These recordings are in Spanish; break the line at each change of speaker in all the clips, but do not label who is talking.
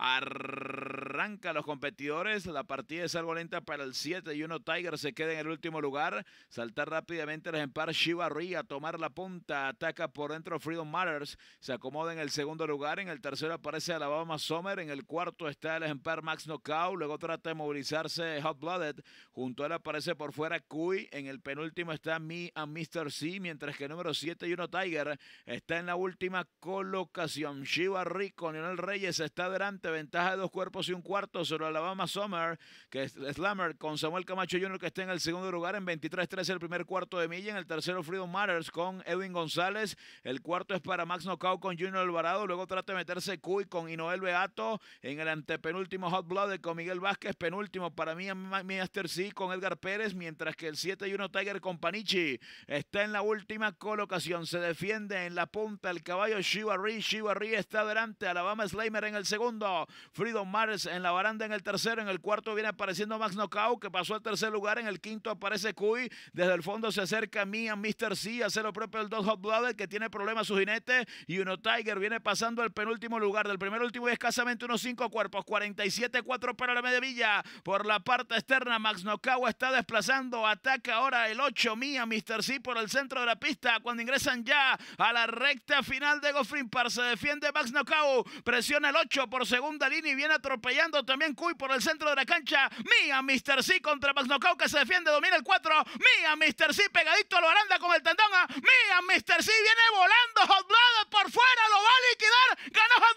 Arr- arranca los competidores. La partida es algo lenta para el 7 y 1 Tiger se queda en el último lugar. Saltar rápidamente el ejemplar Shiva a tomar la punta, ataca por dentro Freedom Matters, se acomoda en el segundo lugar, en el tercero aparece Alabama Summer, en el cuarto está el ejemplar Max Knockout, luego trata de movilizarse Hot Blooded, junto a él aparece por fuera Kui, en el penúltimo está Me and Mr. C, mientras que el número 7 y 1 Tiger está en la última colocación. Shiva con Lionel Reyes está delante, ventaja de dos cuerpos y un cuarto sobre Alabama Summer, que es Slammer con Samuel Camacho Jr. que está en el segundo lugar en 23-13 el primer cuarto de milla. En el tercero Freedom Matters con Edwin González. El cuarto es para Max Knockout con Junior Alvarado. Luego trata de meterse Cuy con Inoel Beato. En el antepenúltimo Hot Blood con Miguel Vázquez. Penúltimo para mí Master C con Edgar Pérez. Mientras que el 7 y 1 Tiger con Panichi está en la última colocación. Se defiende en la punta el caballo Shiva Shibarri está delante. Alabama Slimer en el segundo. Freedom Matters en en la baranda en el tercero, en el cuarto viene apareciendo Max Knockout, que pasó al tercer lugar, en el quinto aparece Cuy, desde el fondo se acerca Mia, Mr. C, hace lo propio el Dos Hot Blooded, que tiene problemas su jinete, y uno Tiger viene pasando al penúltimo lugar, del primer último y escasamente unos cinco cuerpos, 47-4 para la media por la parte externa Max Knockout está desplazando, ataca ahora el 8 Mia, Mr. C por el centro de la pista, cuando ingresan ya a la recta final de Goffrin Park, se defiende Max Knockout, presiona el 8 por segunda línea y viene atropellando también Cuy por el centro de la cancha. Mía, Mr. C contra Max que se defiende, domina el 4. Mía, Mr. C pegadito a la baranda con el tendón. Mía,
Mr. C viene volando. Hot Blooded por fuera, lo va a liquidar. Ganó Hot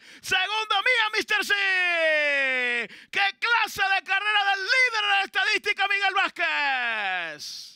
Blooded. Segundo, Mía, Mr. C. ¡Qué clase de carrera del líder de la estadística, Miguel Vázquez!